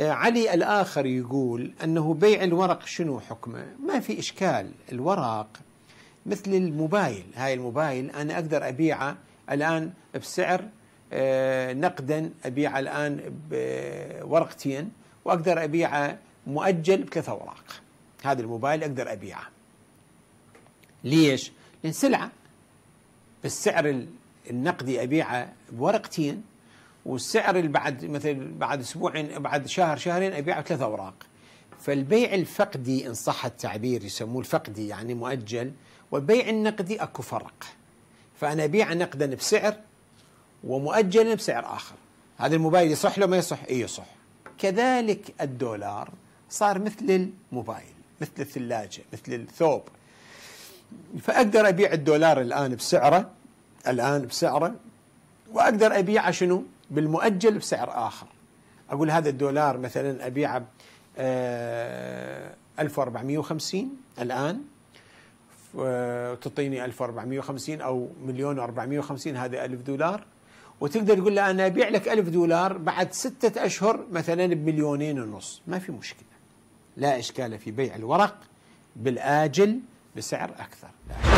آه، علي الآخر يقول أنه بيع الورق شنو حكمه ما في إشكال الورق مثل الموبايل هاي الموبايل أنا أقدر أبيعه الآن بسعر آه، نقدا أبيعه الآن بورقتين وأقدر أبيعه مؤجل بثلاثة أوراق هذا الموبايل أقدر أبيعه ليش؟ لأن سلعة بالسعر النقدي أبيعه بورقتين والسعر اللي بعد مثل بعد اسبوعين بعد شهر شهرين ابيعه ثلاث اوراق فالبيع الفقدي ان صح التعبير يسموه الفقدي يعني مؤجل والبيع النقدي اكو فرق فانا ابيع نقدا بسعر ومؤجلا بسعر اخر هذا الموبايل يصح لو ما يصح اي يصح كذلك الدولار صار مثل الموبايل مثل الثلاجه مثل الثوب فاقدر ابيع الدولار الان بسعره الان بسعره واقدر ابيعه شنو بالمؤجل بسعر آخر أقول هذا الدولار مثلا أبيعه 1450 آه، الآن وتعطيني آه، 1450 أو مليون و450 هذا 1000 دولار وتقدر تقول له أنا أبيع لك 1000 دولار بعد ستة أشهر مثلا بمليونين ونص ما في مشكلة لا إشكال في بيع الورق بالآجل بسعر أكثر